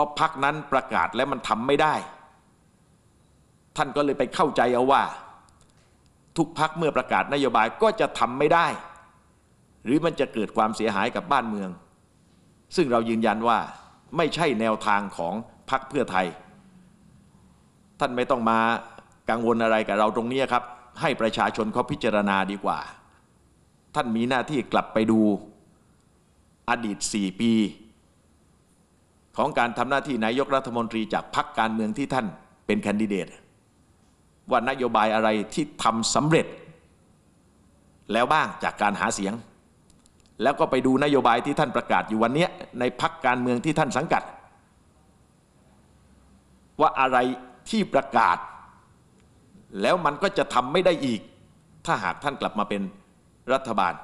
พราะพักนั้นประกาศแล้วมันทำไม่ได้ ท่านก็เลยไปเข้าใจเอาว่า ทุกพักเมื่อประกาศนโยบายก็จะทำไม่ได้ หรือมันจะเกิดความเสียหายกับบ้านเมือง ซึ่งเรายืนยันว่าไม่ใช่แนวทางของพักเพื่อไทย ท่านไม่ต้องมากังวลอะไรกับเราตรงนี้ครับ ให้ประชาชนเขาพิจารณาดีกว่า ท่านมีหน้าที่กลับไปดูอดีต4ปีของการทำหน้าที่นายกรัฐมนตรีจากพรรคการเมืองที่ท่านเป็นแคนดิเดตว่านโยบายอะไรที่ทำสำเร็จ แล้วบ้างจากการหาเสียง แล้วก็ไปดูนโยบายที่ท่านประกาศอยู่วันนี้ในพรรคการเมืองที่ท่านสังกัด ว่าอะไรที่ประกาศ แล้วมันก็จะทำไม่ได้อีก ถ้าหากท่านกลับมาเป็นรัฐบาล